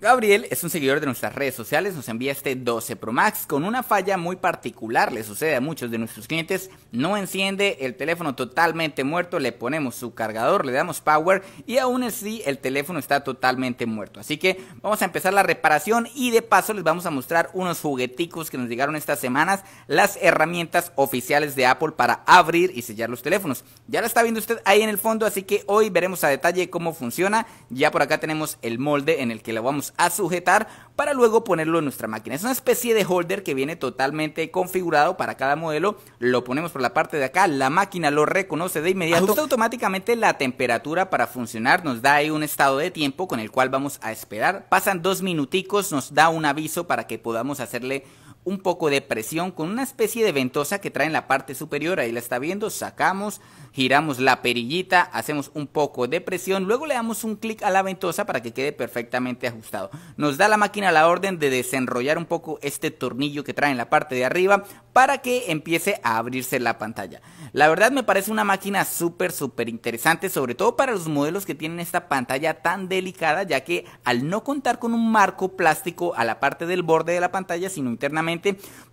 Gabriel es un seguidor de nuestras redes sociales, nos envía este 12 Pro Max con una falla muy particular, le sucede a muchos de nuestros clientes, no enciende el teléfono totalmente muerto, le ponemos su cargador, le damos power y aún así el teléfono está totalmente muerto. Así que vamos a empezar la reparación y de paso les vamos a mostrar unos jugueticos que nos llegaron estas semanas, las herramientas oficiales de Apple para abrir y sellar los teléfonos. Ya la está viendo usted ahí en el fondo, así que hoy veremos a detalle cómo funciona. Ya por acá tenemos el molde en el que lo vamos a a sujetar para luego ponerlo en nuestra máquina. Es una especie de holder que viene totalmente configurado para cada modelo. Lo ponemos por la parte de acá, la máquina lo reconoce de inmediato. Ajusta automáticamente la temperatura para funcionar, nos da ahí un estado de tiempo con el cual vamos a esperar. Pasan dos minuticos, nos da un aviso para que podamos hacerle un poco de presión con una especie de ventosa que trae en la parte superior, ahí la está viendo, sacamos, giramos la perillita, hacemos un poco de presión, luego le damos un clic a la ventosa para que quede perfectamente ajustado. Nos da la máquina la orden de desenrollar un poco este tornillo que trae en la parte de arriba para que empiece a abrirse la pantalla. La verdad me parece una máquina súper, súper interesante, sobre todo para los modelos que tienen esta pantalla tan delicada, ya que al no contar con un marco plástico a la parte del borde de la pantalla, sino internamente,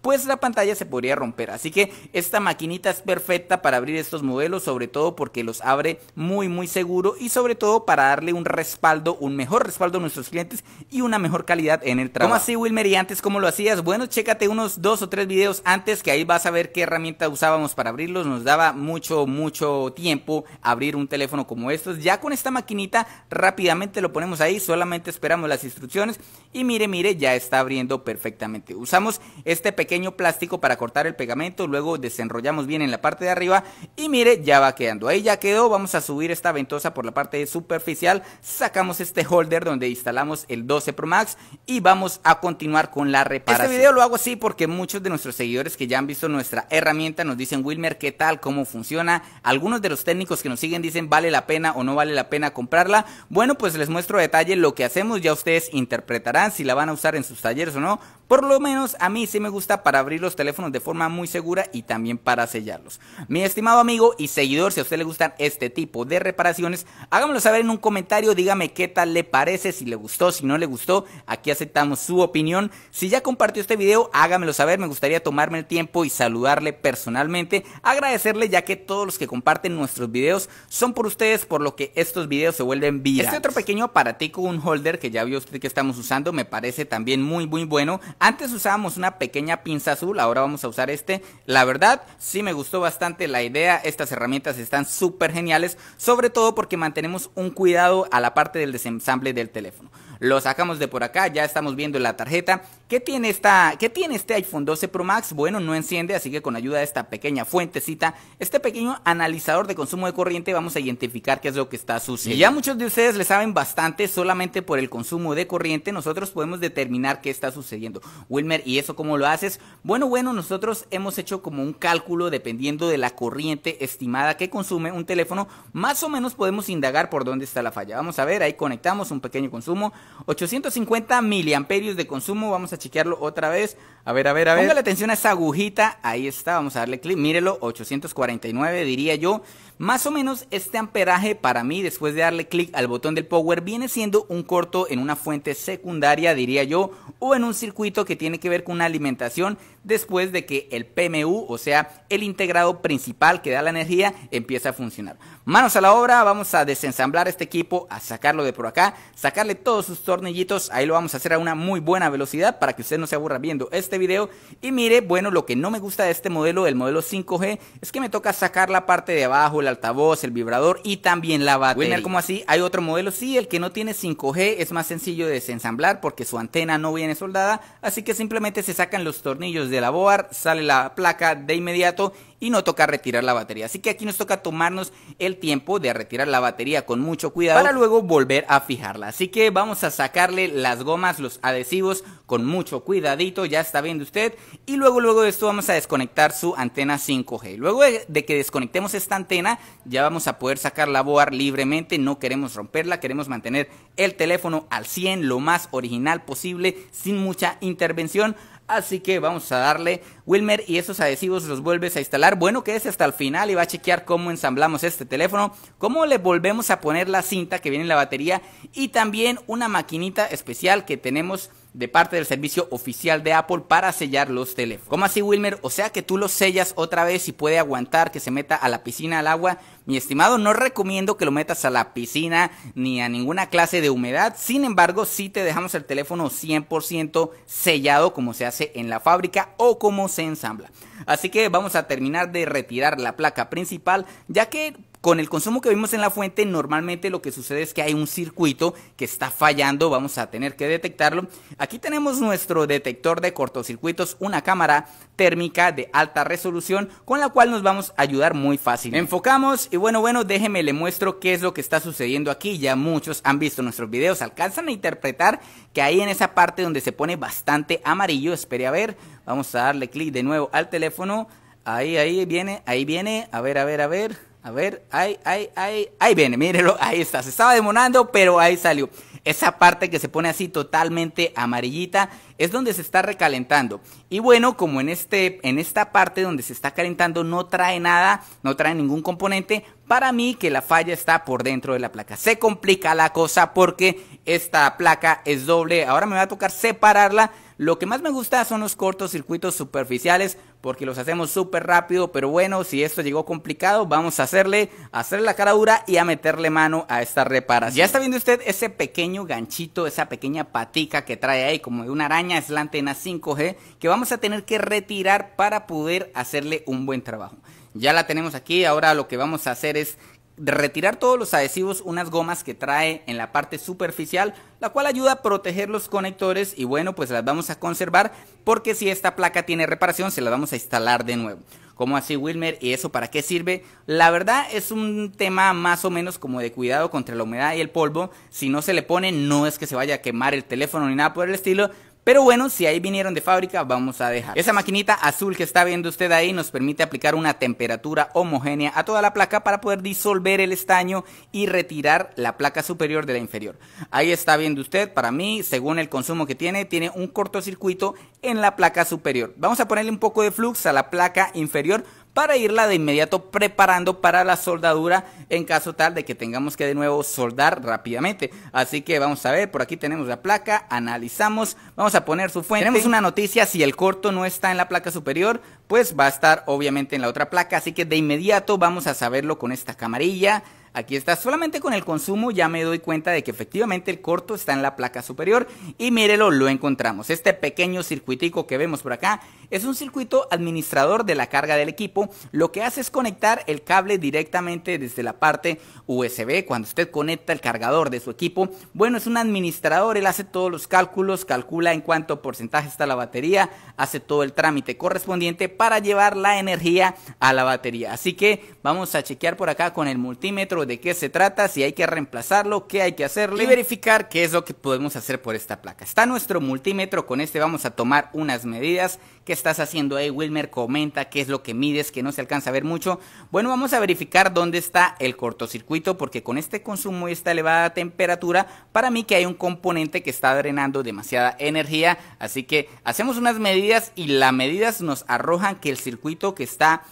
pues la pantalla se podría romper. Así que esta maquinita es perfecta para abrir estos modelos, sobre todo porque los abre muy muy seguro y sobre todo para darle un respaldo, un mejor respaldo a nuestros clientes y una mejor calidad en el trabajo. ¿Cómo así Wilmer y antes cómo lo hacías? Bueno, chécate unos dos o tres videos antes que ahí vas a ver qué herramienta usábamos para abrirlos. Nos daba mucho mucho tiempo abrir un teléfono como estos. Ya con esta maquinita rápidamente lo ponemos ahí, solamente esperamos las instrucciones y mire mire ya está abriendo perfectamente. Usamos este pequeño plástico para cortar el pegamento, luego desenrollamos bien en la parte de arriba y mire, ya va quedando. Ahí ya quedó, vamos a subir esta ventosa por la parte superficial, sacamos este holder donde instalamos el 12 Pro Max y vamos a continuar con la reparación. Este video lo hago así porque muchos de nuestros seguidores que ya han visto nuestra herramienta nos dicen, Wilmer, ¿qué tal? ¿Cómo funciona? Algunos de los técnicos que nos siguen dicen, ¿vale la pena o no vale la pena comprarla? Bueno, pues les muestro a detalle lo que hacemos, ya ustedes interpretarán si la van a usar en sus talleres o no. Por lo menos a mí sí me gusta para abrir los teléfonos de forma muy segura y también para sellarlos. Mi estimado amigo y seguidor, si a usted le gustan este tipo de reparaciones, hágamelo saber en un comentario, dígame qué tal le parece, si le gustó, si no le gustó, aquí aceptamos su opinión. Si ya compartió este video, hágamelo saber, me gustaría tomarme el tiempo y saludarle personalmente, agradecerle ya que todos los que comparten nuestros videos son por ustedes, por lo que estos videos se vuelven virales. Este otro pequeño aparatico, un holder que ya vio usted que estamos usando, me parece también muy muy bueno antes usábamos una pequeña pinza azul, ahora vamos a usar este. La verdad, sí me gustó bastante la idea. Estas herramientas están súper geniales, sobre todo porque mantenemos un cuidado a la parte del desensamble del teléfono lo sacamos de por acá, ya estamos viendo la tarjeta. ¿Qué tiene, esta, ¿Qué tiene este iPhone 12 Pro Max? Bueno, no enciende, así que con ayuda de esta pequeña fuentecita, este pequeño analizador de consumo de corriente, vamos a identificar qué es lo que está sucediendo. ya muchos de ustedes le saben bastante, solamente por el consumo de corriente, nosotros podemos determinar qué está sucediendo. Wilmer, ¿y eso cómo lo haces? Bueno, bueno, nosotros hemos hecho como un cálculo dependiendo de la corriente estimada que consume un teléfono, más o menos podemos indagar por dónde está la falla. Vamos a ver, ahí conectamos un pequeño consumo, 850 miliamperios de consumo. Vamos a chequearlo otra vez. A ver, a ver, a ver. la atención a esa agujita. Ahí está. Vamos a darle clic. Mírelo. 849 diría yo. Más o menos este amperaje para mí después de darle clic al botón del power viene siendo un corto en una fuente secundaria diría yo o en un circuito que tiene que ver con una alimentación después de que el PMU o sea el integrado principal que da la energía empieza a funcionar. Manos a la obra. Vamos a desensamblar este equipo, a sacarlo de por acá, sacarle todos sus tornillitos. Ahí lo vamos a hacer a una muy buena velocidad para que usted no se aburra viendo este video. Y mire, bueno, lo que no me gusta de este modelo, del modelo 5G, es que me toca sacar la parte de abajo, el altavoz, el vibrador y también la batería. como así, hay otro modelo, sí, el que no tiene 5G es más sencillo de desensamblar porque su antena no viene soldada, así que simplemente se sacan los tornillos de la BOAR, sale la placa de inmediato y no toca retirar la batería. Así que aquí nos toca tomarnos el tiempo de retirar la batería con mucho cuidado para luego volver a fijarla. Así que vamos a sacarle las gomas, los adhesivos con mucho cuidadito, ya está viendo usted. Y luego, luego de esto vamos a desconectar su antena 5G. Luego de que desconectemos esta antena, ya vamos a poder sacar la BOAR libremente, no queremos romperla, queremos mantener el teléfono al 100, lo más original posible, sin mucha intervención. Así que vamos a darle, Wilmer, y esos adhesivos los vuelves a instalar. Bueno, quédese hasta el final y va a chequear cómo ensamblamos este teléfono, cómo le volvemos a poner la cinta que viene en la batería y también una maquinita especial que tenemos de parte del servicio oficial de Apple para sellar los teléfonos. ¿Cómo así, Wilmer? O sea que tú los sellas otra vez y puede aguantar que se meta a la piscina al agua. Mi estimado, no recomiendo que lo metas a la piscina ni a ninguna clase de humedad. Sin embargo, si sí te dejamos el teléfono 100% sellado como se hace en la fábrica o como se ensambla. Así que vamos a terminar de retirar la placa principal, ya que con el consumo que vimos en la fuente, normalmente lo que sucede es que hay un circuito que está fallando, vamos a tener que detectarlo. Aquí tenemos nuestro detector de cortocircuitos, una cámara térmica de alta resolución con la cual nos vamos a ayudar muy fácil. Enfocamos y bueno, bueno, déjeme le muestro qué es lo que está sucediendo aquí. Ya muchos han visto nuestros videos, alcanzan a interpretar que ahí en esa parte donde se pone bastante amarillo, espere a ver, vamos a darle clic de nuevo al teléfono. Ahí, ahí viene, ahí viene, a ver, a ver, a ver. A ver, ahí, ahí, ahí, ahí viene, mírelo, ahí está. Se estaba demonando, pero ahí salió. Esa parte que se pone así totalmente amarillita es donde se está recalentando. Y bueno, como en, este, en esta parte donde se está calentando no trae nada, no trae ningún componente, para mí que la falla está por dentro de la placa. Se complica la cosa porque esta placa es doble. Ahora me va a tocar separarla. Lo que más me gusta son los cortocircuitos superficiales porque los hacemos súper rápido, pero bueno, si esto llegó complicado, vamos a hacerle, hacerle la cara dura y a meterle mano a estas reparas Ya está viendo usted ese pequeño ganchito, esa pequeña patica que trae ahí, como de una araña, es la antena 5G, que vamos a tener que retirar para poder hacerle un buen trabajo. Ya la tenemos aquí, ahora lo que vamos a hacer es retirar todos los adhesivos, unas gomas que trae en la parte superficial, la cual ayuda a proteger los conectores y bueno, pues las vamos a conservar porque si esta placa tiene reparación se la vamos a instalar de nuevo. ¿Cómo así, Wilmer? ¿Y eso para qué sirve? La verdad es un tema más o menos como de cuidado contra la humedad y el polvo. Si no se le pone, no es que se vaya a quemar el teléfono ni nada por el estilo, pero bueno, si ahí vinieron de fábrica, vamos a dejar. Esa maquinita azul que está viendo usted ahí nos permite aplicar una temperatura homogénea a toda la placa para poder disolver el estaño y retirar la placa superior de la inferior. Ahí está viendo usted, para mí, según el consumo que tiene, tiene un cortocircuito en la placa superior. Vamos a ponerle un poco de flux a la placa inferior para irla de inmediato preparando para la soldadura en caso tal de que tengamos que de nuevo soldar rápidamente. Así que vamos a ver, por aquí tenemos la placa, analizamos, vamos a poner su fuente. Tenemos una noticia, si el corto no está en la placa superior, pues va a estar obviamente en la otra placa, así que de inmediato vamos a saberlo con esta camarilla. Aquí está, solamente con el consumo ya me doy cuenta de que efectivamente el corto está en la placa superior y mírelo, lo encontramos. Este pequeño circuitico que vemos por acá es un circuito administrador de la carga del equipo. Lo que hace es conectar el cable directamente desde la parte USB cuando usted conecta el cargador de su equipo. Bueno, es un administrador, él hace todos los cálculos, calcula en cuánto porcentaje está la batería, hace todo el trámite correspondiente para llevar la energía a la batería. Así que vamos a chequear por acá con el multímetro de qué se trata, si hay que reemplazarlo, qué hay que hacerlo y verificar qué es lo que podemos hacer por esta placa. Está nuestro multímetro, con este vamos a tomar unas medidas. ¿Qué estás haciendo ahí, Wilmer? Comenta qué es lo que mides, que no se alcanza a ver mucho. Bueno, vamos a verificar dónde está el cortocircuito, porque con este consumo y esta elevada temperatura, para mí que hay un componente que está drenando demasiada energía. Así que hacemos unas medidas y las medidas nos arrojan que el circuito que está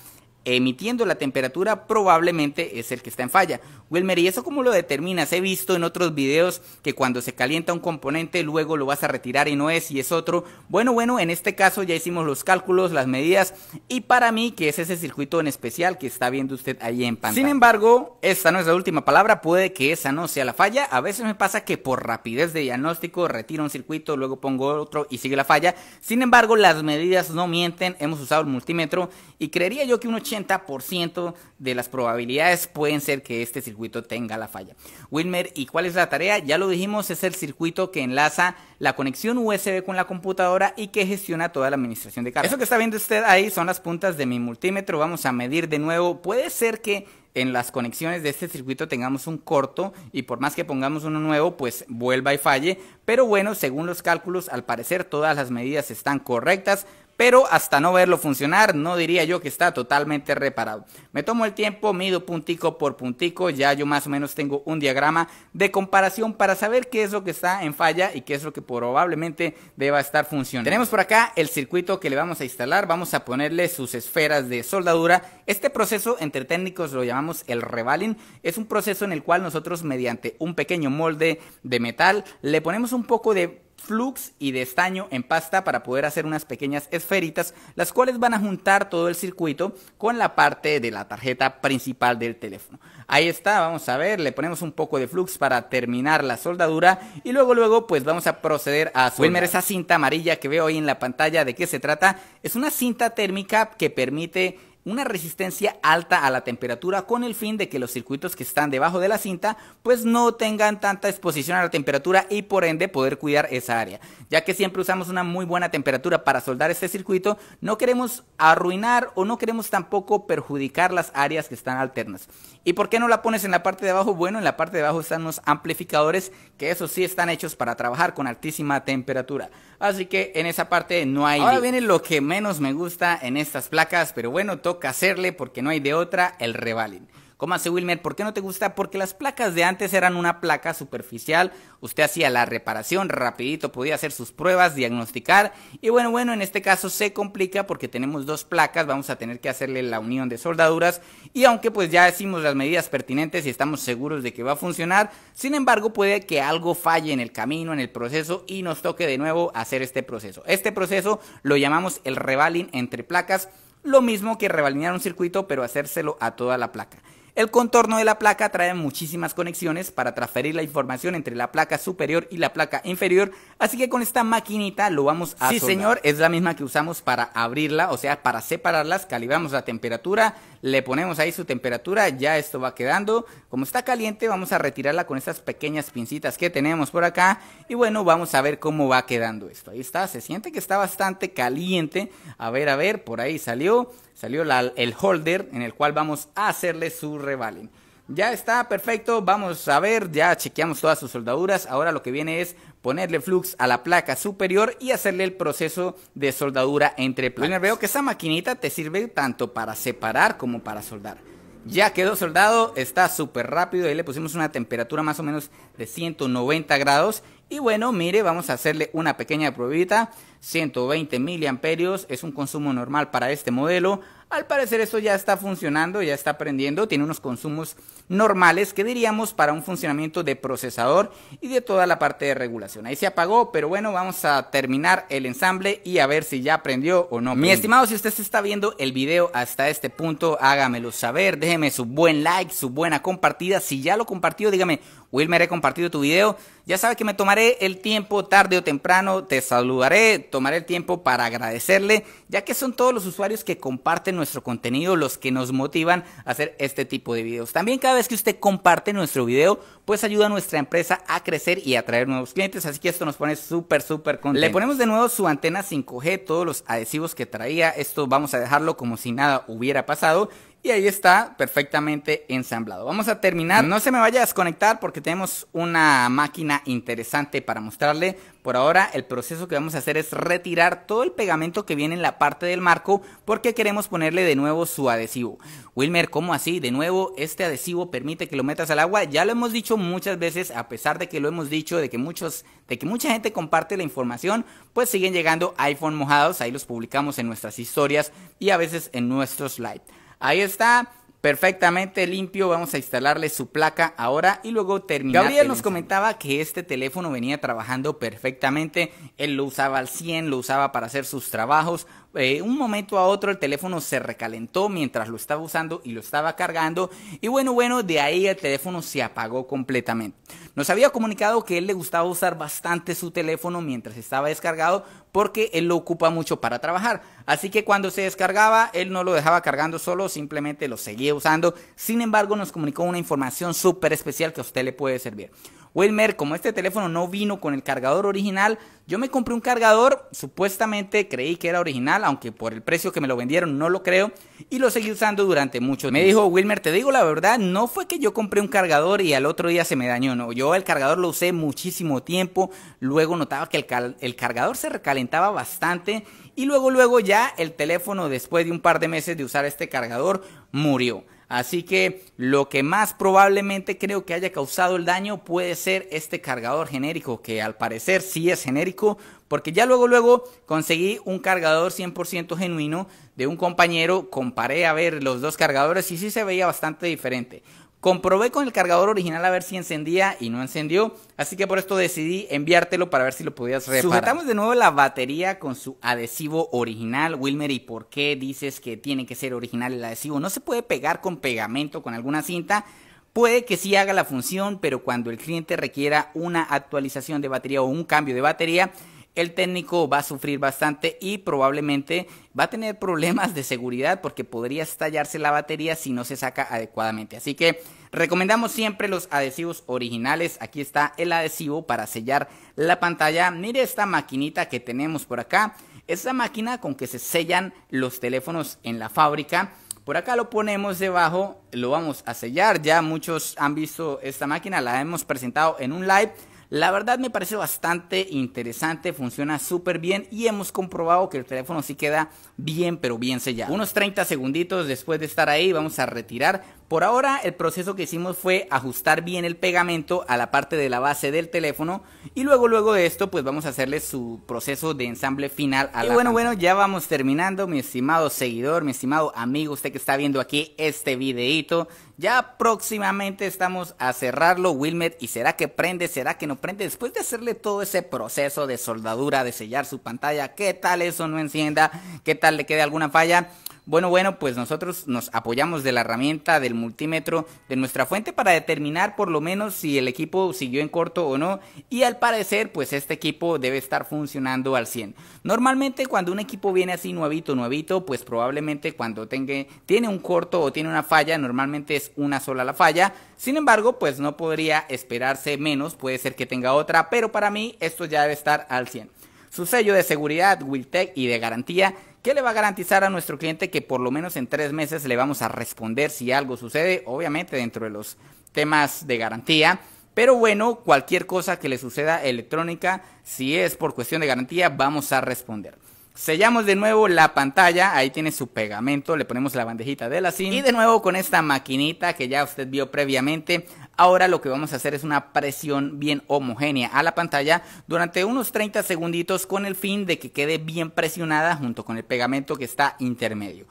emitiendo la temperatura probablemente es el que está en falla. Wilmer, ¿y eso cómo lo determinas? He visto en otros videos que cuando se calienta un componente luego lo vas a retirar y no es y es otro. Bueno, bueno, en este caso ya hicimos los cálculos, las medidas y para mí que es ese circuito en especial que está viendo usted ahí en pantalla. Sin embargo, esta no es la última palabra, puede que esa no sea la falla. A veces me pasa que por rapidez de diagnóstico retiro un circuito, luego pongo otro y sigue la falla. Sin embargo, las medidas no mienten, hemos usado el multímetro y creería yo que un 80 80% de las probabilidades pueden ser que este circuito tenga la falla. Wilmer, ¿y cuál es la tarea? Ya lo dijimos, es el circuito que enlaza la conexión USB con la computadora y que gestiona toda la administración de carga. Eso que está viendo usted ahí son las puntas de mi multímetro. Vamos a medir de nuevo. Puede ser que en las conexiones de este circuito tengamos un corto y por más que pongamos uno nuevo, pues vuelva y falle. Pero bueno, según los cálculos, al parecer todas las medidas están correctas pero hasta no verlo funcionar no diría yo que está totalmente reparado. Me tomo el tiempo, mido puntico por puntico, ya yo más o menos tengo un diagrama de comparación para saber qué es lo que está en falla y qué es lo que probablemente deba estar funcionando. Tenemos por acá el circuito que le vamos a instalar, vamos a ponerle sus esferas de soldadura. Este proceso entre técnicos lo llamamos el revaling, es un proceso en el cual nosotros mediante un pequeño molde de metal le ponemos un poco de flux y de estaño en pasta para poder hacer unas pequeñas esferitas, las cuales van a juntar todo el circuito con la parte de la tarjeta principal del teléfono. Ahí está, vamos a ver, le ponemos un poco de flux para terminar la soldadura y luego luego pues vamos a proceder a soldar. esa cinta amarilla que veo ahí en la pantalla, ¿de qué se trata? Es una cinta térmica que permite una resistencia alta a la temperatura con el fin de que los circuitos que están debajo de la cinta pues no tengan tanta exposición a la temperatura y por ende poder cuidar esa área. Ya que siempre usamos una muy buena temperatura para soldar este circuito, no queremos arruinar o no queremos tampoco perjudicar las áreas que están alternas. ¿Y por qué no la pones en la parte de abajo? Bueno, en la parte de abajo están los amplificadores que esos sí están hechos para trabajar con altísima temperatura. Así que en esa parte no hay... Ahora viene lo que menos me gusta en estas placas, pero bueno, toca hacerle porque no hay de otra, el revaling. ¿Cómo hace Wilmer? ¿Por qué no te gusta? Porque las placas de antes eran una placa superficial. Usted hacía la reparación rapidito, podía hacer sus pruebas, diagnosticar. Y bueno, bueno, en este caso se complica porque tenemos dos placas. Vamos a tener que hacerle la unión de soldaduras. Y aunque pues ya decimos las medidas pertinentes y estamos seguros de que va a funcionar, sin embargo puede que algo falle en el camino, en el proceso y nos toque de nuevo hacer este proceso. Este proceso lo llamamos el revaling entre placas lo mismo que rebalinar un circuito, pero hacérselo a toda la placa. El contorno de la placa trae muchísimas conexiones para transferir la información entre la placa superior y la placa inferior, así que con esta maquinita lo vamos a Sí, señor, es la misma que usamos para abrirla, o sea, para separarlas, calibramos la temperatura, le ponemos ahí su temperatura, ya esto va quedando. Como está caliente, vamos a retirarla con estas pequeñas pincitas que tenemos por acá. Y bueno, vamos a ver cómo va quedando esto. Ahí está, se siente que está bastante caliente. A ver, a ver, por ahí salió, salió el holder en el cual vamos a hacerle su revalen. Ya está, perfecto. Vamos a ver, ya chequeamos todas sus soldaduras. Ahora lo que viene es ponerle flux a la placa superior y hacerle el proceso de soldadura entre placas. Bueno, veo que esta maquinita te sirve tanto para separar como para soldar. Ya quedó soldado, está súper rápido. Ahí le pusimos una temperatura más o menos de 190 grados. Y bueno, mire, vamos a hacerle una pequeña probita. 120 miliamperios es un consumo normal para este modelo. Al parecer esto ya está funcionando, ya está prendiendo. Tiene unos consumos normales que diríamos para un funcionamiento de procesador y de toda la parte de regulación. Ahí se apagó, pero bueno, vamos a terminar el ensamble y a ver si ya prendió o no. Mi estimado, si usted se está viendo el video hasta este punto, hágamelo saber, déjeme su buen like, su buena compartida. Si ya lo compartió, dígame, Wilmer, he compartido tu video. Ya sabe que me tomaré el tiempo tarde o temprano, te saludaré, tomaré el tiempo para agradecerle, ya que son todos los usuarios que comparten nuestro contenido los que nos motivan a hacer este tipo de videos. También cada vez que usted comparte nuestro video, pues ayuda a nuestra empresa a crecer y atraer nuevos clientes, así que esto nos pone súper, súper contentos. Le ponemos de nuevo su antena 5G, todos los adhesivos que traía, esto vamos a dejarlo como si nada hubiera pasado y ahí está perfectamente ensamblado. Vamos a terminar. No se me vaya a desconectar porque tenemos una máquina interesante para mostrarle. Por ahora el proceso que vamos a hacer es retirar todo el pegamento que viene en la parte del marco porque queremos ponerle de nuevo su adhesivo. Wilmer, ¿cómo así? De nuevo, este adhesivo permite que lo metas al agua. Ya lo hemos dicho muchas veces, a pesar de que lo hemos dicho, de que, muchos, de que mucha gente comparte la información, pues siguen llegando iPhone mojados. Ahí los publicamos en nuestras historias y a veces en nuestros live. Ahí está perfectamente limpio. Vamos a instalarle su placa ahora y luego terminar. Gabriel nos comentaba que este teléfono venía trabajando perfectamente. Él lo usaba al 100, lo usaba para hacer sus trabajos. Eh, un momento a otro el teléfono se recalentó mientras lo estaba usando y lo estaba cargando. Y bueno, bueno, de ahí el teléfono se apagó completamente. Nos había comunicado que él le gustaba usar bastante su teléfono mientras estaba descargado porque él lo ocupa mucho para trabajar. Así que cuando se descargaba, él no lo dejaba cargando solo, simplemente lo seguía usando. Sin embargo, nos comunicó una información súper especial que a usted le puede servir. Wilmer, como este teléfono no vino con el cargador original, yo me compré un cargador, supuestamente creí que era original, aunque por el precio que me lo vendieron no lo creo, y lo seguí usando durante mucho tiempo. Me dijo, Wilmer, te digo la verdad, no fue que yo compré un cargador y al otro día se me dañó, no, yo el cargador lo usé muchísimo tiempo, luego notaba que el, el cargador se recalentaba bastante y luego luego ya el teléfono después de un par de meses de usar este cargador murió. Así que lo que más probablemente creo que haya causado el daño puede ser este cargador genérico, que al parecer sí es genérico, porque ya luego luego conseguí un cargador 100% genuino de un compañero, comparé a ver los dos cargadores y sí se veía bastante diferente. Comprobé con el cargador original a ver si encendía y no encendió, así que por esto decidí enviártelo para ver si lo podías reparar. Sujetamos de nuevo la batería con su adhesivo original, Wilmer, ¿y por qué dices que tiene que ser original el adhesivo? No se puede pegar con pegamento, con alguna cinta, puede que sí haga la función, pero cuando el cliente requiera una actualización de batería o un cambio de batería, el técnico va a sufrir bastante y probablemente va a tener problemas de seguridad porque podría estallarse la batería si no se saca adecuadamente. Así que recomendamos siempre los adhesivos originales. Aquí está el adhesivo para sellar la pantalla. Mire esta maquinita que tenemos por acá. Es la máquina con que se sellan los teléfonos en la fábrica. Por acá lo ponemos debajo, lo vamos a sellar. Ya muchos han visto esta máquina, la hemos presentado en un live. La verdad me parece bastante interesante, funciona súper bien y hemos comprobado que el teléfono sí queda bien, pero bien sellado. Unos 30 segunditos después de estar ahí vamos a retirar por ahora el proceso que hicimos fue ajustar bien el pegamento a la parte de la base del teléfono y luego luego de esto pues vamos a hacerle su proceso de ensamble final a la bueno bueno ya vamos terminando mi estimado seguidor, mi estimado amigo, usted que está viendo aquí este videito. Ya próximamente estamos a cerrarlo Wilmer y será que prende, será que no prende después de hacerle todo ese proceso de soldadura, de sellar su pantalla, qué tal eso no encienda, qué tal le quede alguna falla. Bueno, bueno, pues nosotros nos apoyamos de la herramienta del multímetro de nuestra fuente para determinar por lo menos si el equipo siguió en corto o no y al parecer pues este equipo debe estar funcionando al 100. Normalmente cuando un equipo viene así nuevito, nuevito, pues probablemente cuando tenga, tiene un corto o tiene una falla, normalmente es una sola la falla. Sin embargo, pues no podría esperarse menos, puede ser que tenga otra, pero para mí esto ya debe estar al 100. Su sello de seguridad, Wiltec y de garantía ¿Qué le va a garantizar a nuestro cliente que por lo menos en tres meses le vamos a responder si algo sucede? Obviamente dentro de los temas de garantía. Pero bueno, cualquier cosa que le suceda electrónica, si es por cuestión de garantía, vamos a responder. Sellamos de nuevo la pantalla, ahí tiene su pegamento, le ponemos la bandejita de la SIM. Y de nuevo con esta maquinita que ya usted vio previamente, Ahora lo que vamos a hacer es una presión bien homogénea a la pantalla durante unos 30 segunditos con el fin de que quede bien presionada junto con el pegamento que está intermedio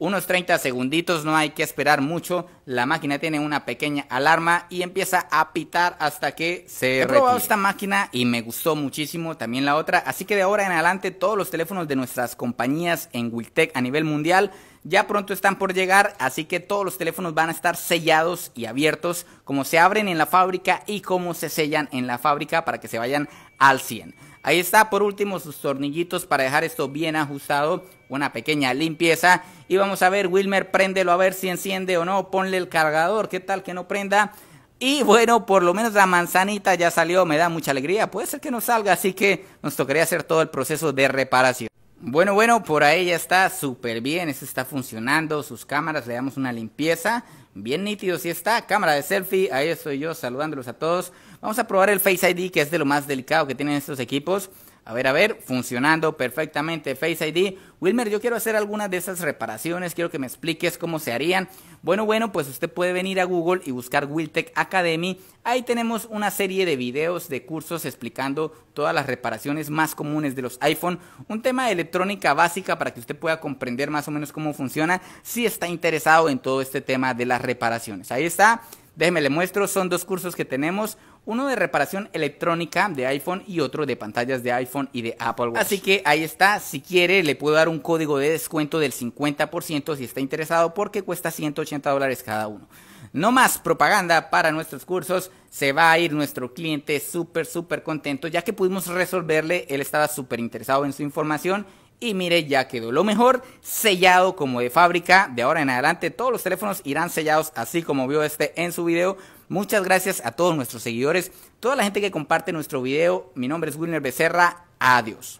unos 30 segunditos, no hay que esperar mucho. La máquina tiene una pequeña alarma y empieza a pitar hasta que se He esta máquina y me gustó muchísimo también la otra, así que de ahora en adelante todos los teléfonos de nuestras compañías en Wiltec a nivel mundial ya pronto están por llegar, así que todos los teléfonos van a estar sellados y abiertos como se abren en la fábrica y como se sellan en la fábrica para que se vayan al 100. Ahí está por último sus tornillitos para dejar esto bien ajustado una pequeña limpieza. Y vamos a ver, Wilmer, préndelo a ver si enciende o no. Ponle el cargador, qué tal que no prenda. Y bueno, por lo menos la manzanita ya salió, me da mucha alegría. Puede ser que no salga, así que nos tocaría hacer todo el proceso de reparación. Bueno, bueno, por ahí ya está súper bien, eso está funcionando, sus cámaras, le damos una limpieza, bien nítido si sí está, cámara de selfie, ahí estoy yo saludándolos a todos. Vamos a probar el Face ID que es de lo más delicado que tienen estos equipos. A ver, a ver, funcionando perfectamente Face ID. Wilmer, yo quiero hacer algunas de esas reparaciones, quiero que me expliques cómo se harían. Bueno, bueno, pues usted puede venir a Google y buscar Wiltech Academy. Ahí tenemos una serie de videos, de cursos explicando todas las reparaciones más comunes de los iPhone. Un tema de electrónica básica para que usted pueda comprender más o menos cómo funciona si está interesado en todo este tema de las reparaciones. Ahí está, déjeme le muestro, son dos cursos que tenemos uno de reparación electrónica de iPhone y otro de pantallas de iPhone y de Apple Watch. Así que ahí está, si quiere le puedo dar un código de descuento del 50% si está interesado porque cuesta 180 dólares cada uno. No más propaganda para nuestros cursos, se va a ir nuestro cliente súper, súper contento ya que pudimos resolverle, él estaba súper interesado en su información y mire, ya quedó lo mejor, sellado como de fábrica. De ahora en adelante todos los teléfonos irán sellados así como vio este en su video. Muchas gracias a todos nuestros seguidores, toda la gente que comparte nuestro video. Mi nombre es Wilner Becerra. Adiós.